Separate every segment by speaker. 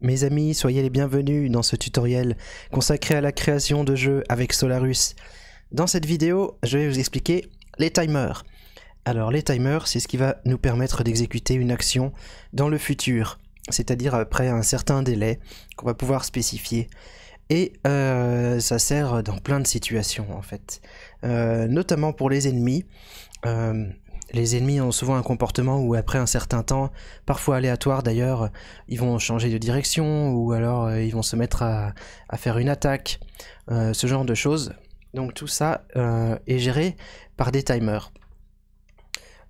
Speaker 1: Mes amis, soyez les bienvenus dans ce tutoriel consacré à la création de jeux avec Solarus. Dans cette vidéo, je vais vous expliquer les timers. Alors les timers, c'est ce qui va nous permettre d'exécuter une action dans le futur, c'est-à-dire après un certain délai qu'on va pouvoir spécifier. Et euh, ça sert dans plein de situations en fait, euh, notamment pour les ennemis. Euh, les ennemis ont souvent un comportement où après un certain temps, parfois aléatoire d'ailleurs, ils vont changer de direction ou alors euh, ils vont se mettre à, faire une attaque, euh, ce genre de choses. Donc tout ça euh, est géré par des timers.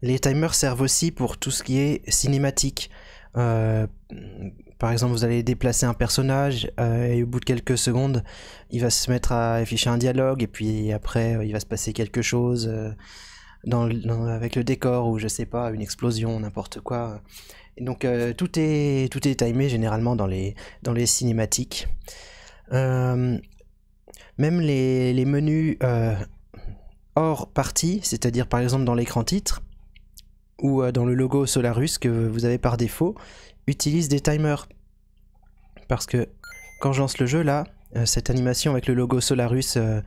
Speaker 1: Les timers servent aussi pour tout ce qui est cinématique. par exemple, vous allez déplacer un personnage et au bout de quelques secondes, il va se mettre à afficher un dialogue et puis après, il va se passer quelque chose avec le décor ou je sais pas, une explosion, n'importe quoi. donc euh, tout, est, tout est timé généralement dans les, dans les cinématiques. Euh, même les, menus euh, hors partie, c'est-à-dire par exemple dans l'écran titre ou dans le logo Solarus que vous avez par défaut, utilisent des timers. Parce que quand je lance le jeu là, euh, cette animation avec le logo Solarus euh,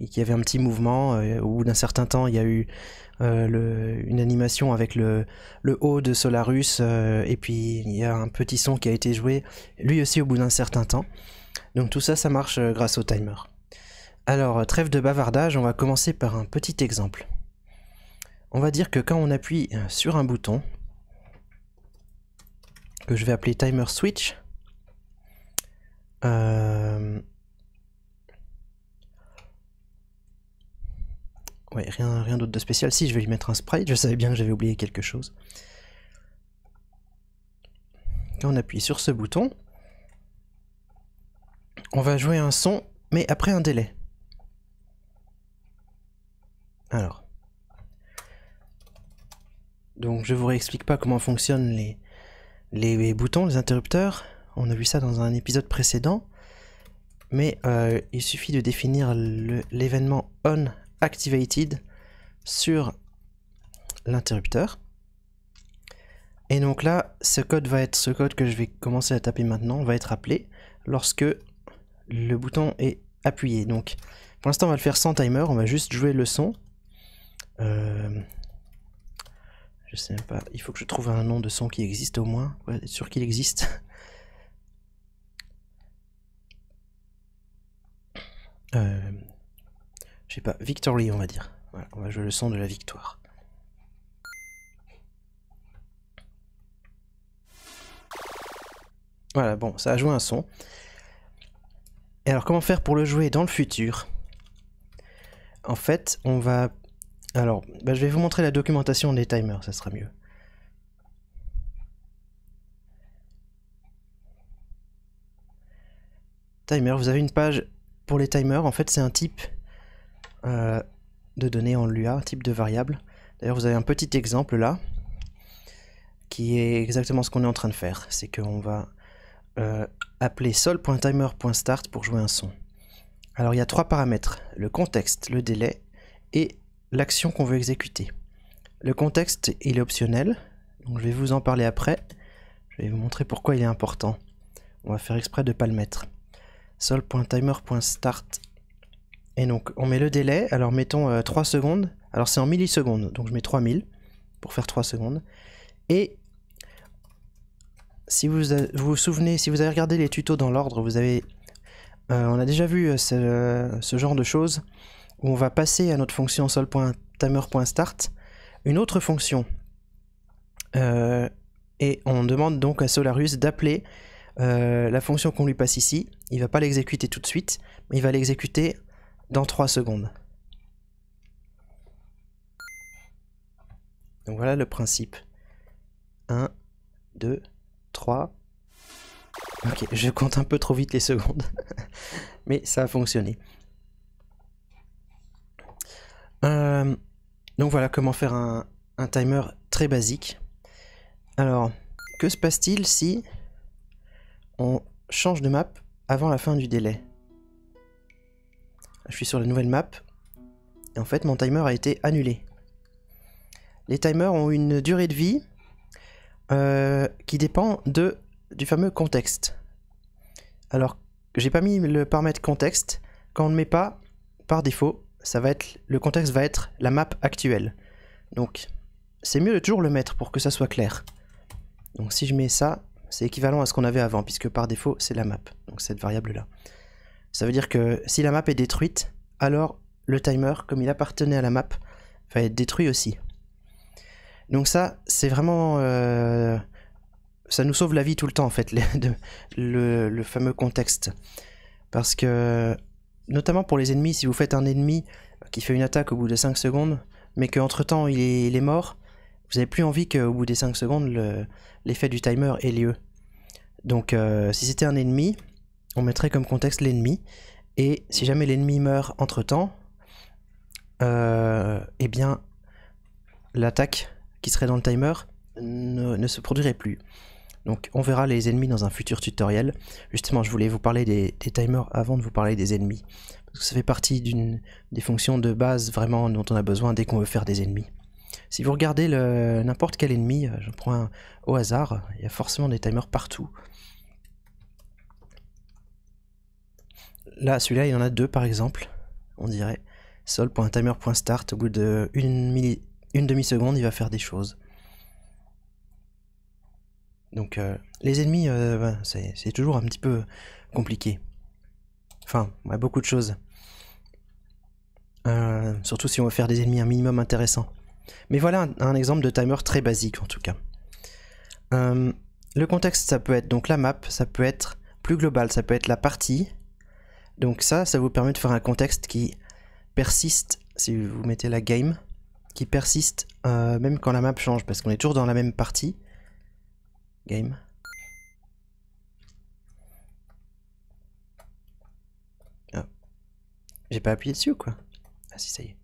Speaker 1: et qui avait un petit mouvement. au euh, bout d'un certain temps, il y a eu une animation avec le, le haut de Solarus et puis il y a un petit son qui a été joué, lui aussi au bout d'un certain temps. Donc tout ça, ça marche grâce au timer. Alors, trêve de bavardage, on va commencer par un petit exemple. On va dire que quand on appuie sur un bouton, que je vais appeler timer switch, rien, d'autre de spécial. Si, je vais lui mettre un sprite, je savais bien que j'avais oublié quelque chose. Quand on appuie sur ce bouton, on va jouer un son, mais après un délai. Alors. Donc je vous réexplique pas comment fonctionnent les, boutons, les interrupteurs. On a vu ça dans un épisode précédent. Mais euh, il suffit de définir l'événement on activated sur l'interrupteur. Et donc là, ce code va être ce code que je vais commencer à taper maintenant va être appelé lorsque le bouton est appuyé. Donc pour l'instant, on va le faire sans timer, on va juste jouer le son. Euh, je sais même pas, il faut que je trouve un nom de son qui existe au moins, pour être sûr qu'il existe. Euh, je sais pas, victory on va dire. Voilà, on va jouer le son de la victoire. Voilà, bon, ça a joué un son. Et alors comment faire pour le jouer dans le futur En fait, on va... Alors, bah, je vais vous montrer la documentation des timers, ça sera mieux. Timer, vous avez une page pour les timers, en fait c'est un type euh, de données en Lua, type de variable. D'ailleurs, vous avez un petit exemple là, qui est exactement ce qu'on est en train de faire. C'est qu'on va euh, appeler sol.timer.start pour jouer un son. Alors, il y a trois paramètres, le contexte, le délai et l'action qu'on veut exécuter. Le contexte, il est optionnel, donc je vais vous en parler après. Je vais vous montrer pourquoi il est important. On va faire exprès de ne pas le mettre. Sol.timer.start et donc on met le délai, alors mettons 3 euh, secondes, alors c'est en millisecondes, donc je mets 3000 pour faire 3 secondes. Et si vous vous, souvenez, si vous avez regardé les tutos dans l'ordre, vous avez... Euh, on a déjà vu euh, ce, genre de choses, où on va passer à notre fonction sol.timer.start une autre fonction. et on demande donc à Solarus d'appeler la fonction qu'on lui passe ici. Il va pas l'exécuter tout de suite, mais il va l'exécuter dans 3 secondes. Donc voilà le principe. 1, 2, 3. Ok, je compte un peu trop vite les secondes. Mais ça a fonctionné. Euh, donc voilà comment faire un, un timer très basique. Alors, que se passe-t-il si on change de map avant la fin du délai je suis sur la nouvelle map. Et en fait, mon timer a été annulé. Les timers ont une durée de vie euh, qui dépend de, du fameux contexte. Alors, j'ai pas mis le paramètre contexte. Quand on ne met pas, par défaut, ça va être, le contexte va être la map actuelle. Donc, c'est mieux de toujours le mettre pour que ça soit clair. Donc si je mets ça, c'est équivalent à ce qu'on avait avant, puisque par défaut, c'est la map, donc cette variable-là. Ça veut dire que si la map est détruite, alors le timer, comme il appartenait à la map, va être détruit aussi. Donc ça, c'est vraiment... Euh, ça nous sauve la vie tout le temps, en fait, le, fameux contexte. Parce que, notamment pour les ennemis, si vous faites un ennemi qui fait une attaque au bout de 5 secondes, mais qu'entre-temps il, est, mort, vous n'avez plus envie qu'au bout des 5 secondes, l'effet du timer ait lieu. Donc euh, si c'était un ennemi, on mettrait comme contexte l'ennemi. Et si jamais l'ennemi meurt entre temps, et euh, eh bien l'attaque qui serait dans le timer ne, se produirait plus. Donc on verra les ennemis dans un futur tutoriel. Justement, je voulais vous parler des, timers avant de vous parler des ennemis. Parce que ça fait partie d'une des fonctions de base vraiment dont on a besoin dès qu'on veut faire des ennemis. Si vous regardez n'importe quel ennemi, euh, je prends un au hasard, il y a forcément des timers partout. là, celui-là, il y en a deux par exemple, on dirait. Sol.timer.start, au bout de une, demi-seconde, il va faire des choses. Donc euh, les ennemis, euh, ben, c'est toujours un petit peu compliqué. Enfin, beaucoup de choses. Euh, surtout si on veut faire des ennemis un minimum intéressant. Mais voilà un, un exemple de timer très basique en tout cas. le contexte, ça peut être donc la map, ça peut être plus global, ça peut être la partie, donc ça, ça vous permet de faire un contexte qui persiste, si vous mettez la game, qui persiste euh, même quand la map change, parce qu'on est toujours dans la même partie. Game. Ah. J'ai pas appuyé dessus ou quoi Ah si, ça y est.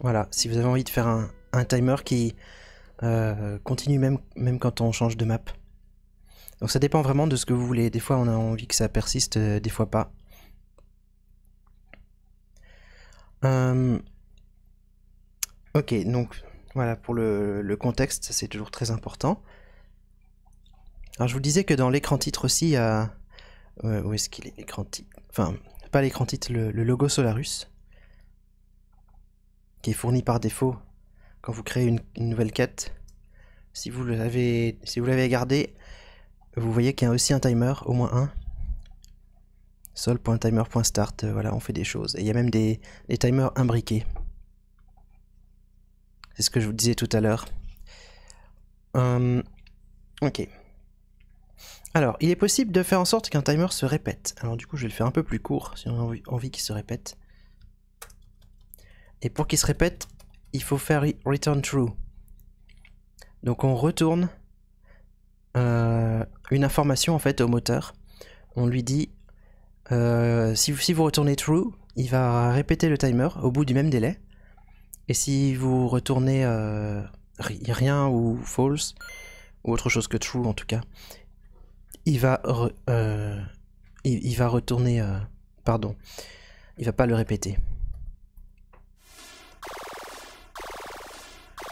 Speaker 1: Voilà, si vous avez envie de faire un, timer qui euh, continue même, même quand on change de map. Donc ça dépend vraiment de ce que vous voulez. Des fois on a envie que ça persiste, euh, des fois pas. Euh, ok, donc voilà pour le, contexte, c'est toujours très important. Alors je vous disais que dans l'écran titre aussi, il y a... Euh, où est-ce qu'il est l'écran titre Enfin, pas l'écran titre, le, logo Solarus, qui est fourni par défaut quand vous créez une, nouvelle quête. Si vous l'avez si vous gardé, vous voyez qu'il y a aussi un timer, au moins un. Sol.timer.start, euh, voilà, on fait des choses. Et il y a même des, timers imbriqués. C'est ce que je vous disais tout à l'heure. Hum, ok. Alors, il est possible de faire en sorte qu'un timer se répète. Alors du coup, je vais le faire un peu plus court, si on a envie qu'il se répète. Et pour qu'il se répète, il faut faire return true. Donc on retourne euh, une information en fait au moteur. On lui dit euh, si, vous, retournez true, il va répéter le timer au bout du même délai. Et si vous retournez euh, rien ou false, ou autre chose que true en tout cas, il va, il, va retourner. pardon, il va pas le répéter.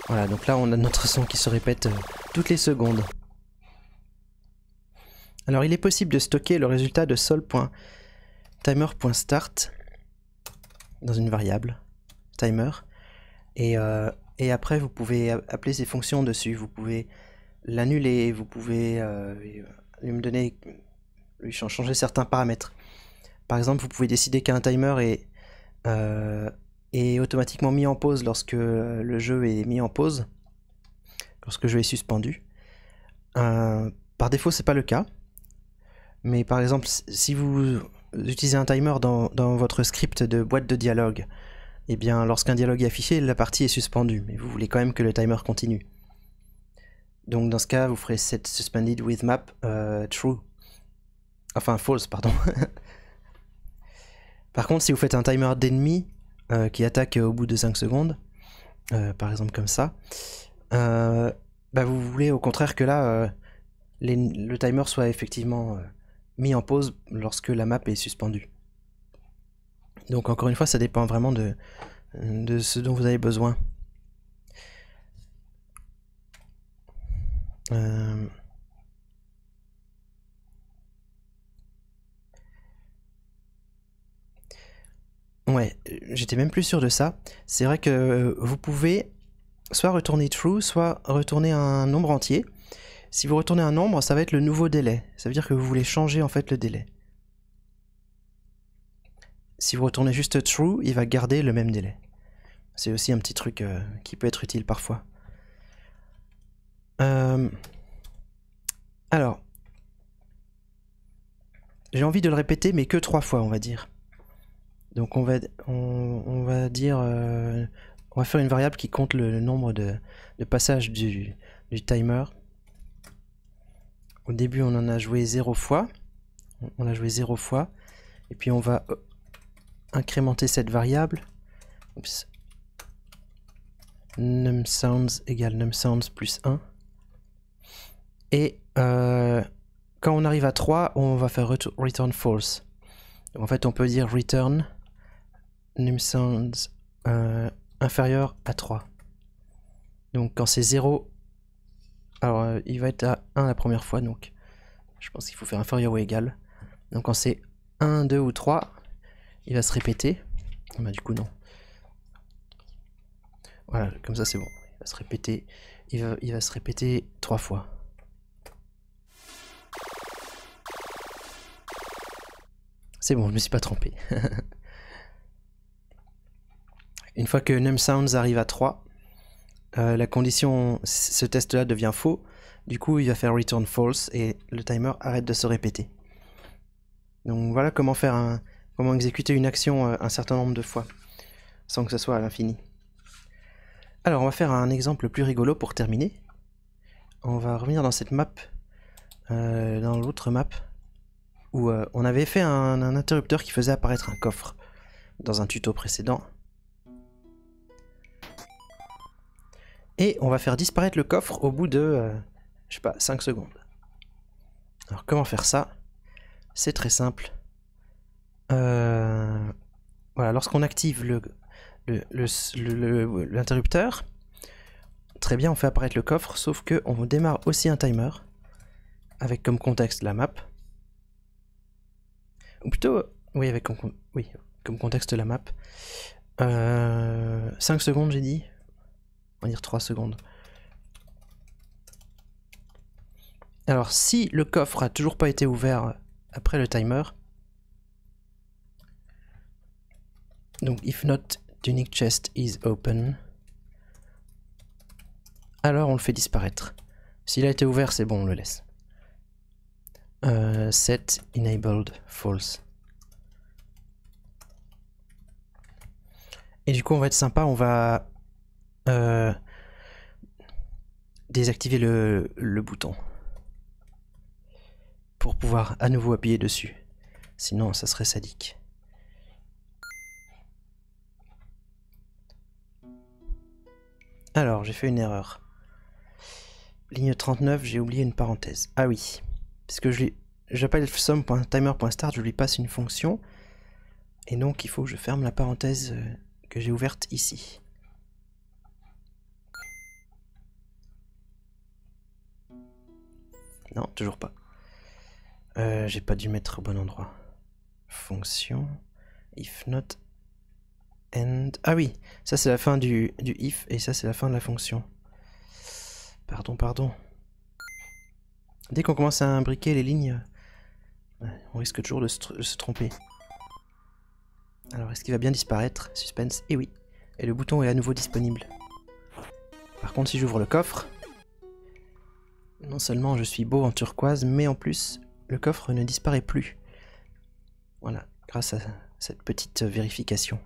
Speaker 1: Voilà, donc là on a notre son qui se répète toutes les secondes. Alors il est possible de stocker le résultat de sol.timer.start dans une variable timer euh, et, après vous pouvez appeler ces fonctions dessus, vous pouvez l'annuler, vous pouvez euh, lui donner lui changer certains paramètres. Par exemple, vous pouvez décider qu'un timer est, euh, est automatiquement mis en pause lorsque le jeu est mis en pause, lorsque le jeu est suspendu. par défaut, c'est pas le cas. Mais par exemple, si vous utilisez un timer dans, votre script de boîte de dialogue, et eh bien lorsqu'un dialogue est affiché, la partie est suspendue, mais vous voulez quand même que le timer continue. Donc dans ce cas, vous ferez set suspended with map euh, true. Enfin false, pardon. par contre, si vous faites un timer d'ennemi euh, qui attaque au bout de 5 secondes, euh, par exemple comme ça, bah, vous voulez au contraire que là, le timer soit effectivement mis en pause lorsque la map est suspendue. Donc encore une fois, ça dépend vraiment de, ce dont vous avez besoin. Euh, ouais, j'étais même plus sûr de ça. C'est vrai que vous pouvez soit retourner true, soit retourner un nombre entier. Si vous retournez un nombre, ça va être le nouveau délai. Ça veut dire que vous voulez changer en fait le délai. Si vous retournez juste true, il va garder le même délai. C'est aussi un petit truc euh, qui peut être utile parfois. Euh, alors, j'ai envie de le répéter, mais que trois fois, on va dire. Donc on va, on, va dire, euh, on va faire une variable qui compte le, nombre de, de passages du, du timer. Au début, on en a joué 0 fois. On a joué 0 fois. Et puis, on va euh, incrémenter cette variable. Oups. NumSounds égale NumSounds plus 1. Et euh, quand on arrive à 3, on va faire return false. en fait, on peut dire return NumSounds euh, inférieur à 3. Donc quand c'est 0, alors, euh, il va être à 1 la première fois, donc je pense qu'il faut faire un ou égal. Donc quand c'est 1, 2 ou 3, il va se répéter. Ah bah du coup, non. Voilà, comme ça c'est bon. Il va se répéter, il il va se répéter 3 fois. C'est bon, je me suis pas trompé. Une fois que Numsounds sounds arrive à 3, euh, la condition, ce test-là devient faux. Du coup, il va faire return false et le timer arrête de se répéter. Donc voilà comment faire un, comment exécuter une action euh, un certain nombre de fois sans que ce soit à l'infini. Alors on va faire un exemple plus rigolo pour terminer. On va revenir dans cette map, euh, dans l'autre map, où on avait fait un interrupteur qui faisait apparaître un coffre dans un tuto précédent. Et on va faire disparaître le coffre au bout de, euh, je sais pas, 5 secondes. Alors comment faire ça C'est très simple. Euh, voilà, lorsqu'on active l'interrupteur, très bien, on fait apparaître le coffre, sauf qu'on on démarre aussi un timer, avec comme contexte la map. Ou plutôt, oui, avec oui, comme contexte la map. 5 euh, secondes, j'ai dit on va dire 3 secondes. Alors si le coffre a toujours pas été ouvert après le timer, donc if not unique chest is open, alors on le fait disparaître. S'il a été ouvert, c'est bon, on le laisse. Euh, set enabled false. Et du coup, on va être sympa, on va euh, désactiver le, bouton pour pouvoir à nouveau appuyer dessus. Sinon, ça serait sadique. Alors, j'ai fait une erreur. Ligne 39, j'ai oublié une parenthèse. Ah oui, parce que j'appelle sum.timer.start, je lui passe une fonction. Et donc, il faut que je ferme la parenthèse euh, que j'ai ouverte ici. Non, toujours pas. Euh, j'ai pas dû mettre au bon endroit. Fonction, if not, and... Ah oui, ça c'est la fin du, if et ça c'est la fin de la fonction. Pardon, pardon. Dès qu'on commence à imbriquer les lignes, on risque toujours de se, tromper. Alors, est-ce qu'il va bien disparaître Suspense, et eh oui. Et le bouton est à nouveau disponible. Par contre, si j'ouvre le coffre, non seulement je suis beau en turquoise, mais en plus, le coffre ne disparaît plus. Voilà, grâce à cette petite vérification.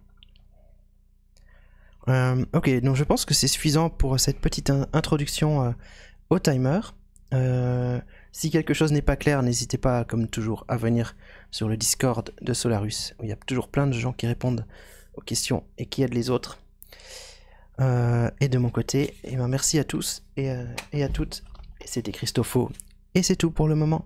Speaker 1: Euh, ok, donc je pense que c'est suffisant pour cette petite introduction euh, au timer. Euh, si quelque chose n'est pas clair, n'hésitez pas, comme toujours, à venir sur le Discord de Solarus, il y a toujours plein de gens qui répondent aux questions et qui aident les autres. et de mon côté, eh ben, merci à tous et à toutes. C'était Christopho, et c'est tout pour le moment.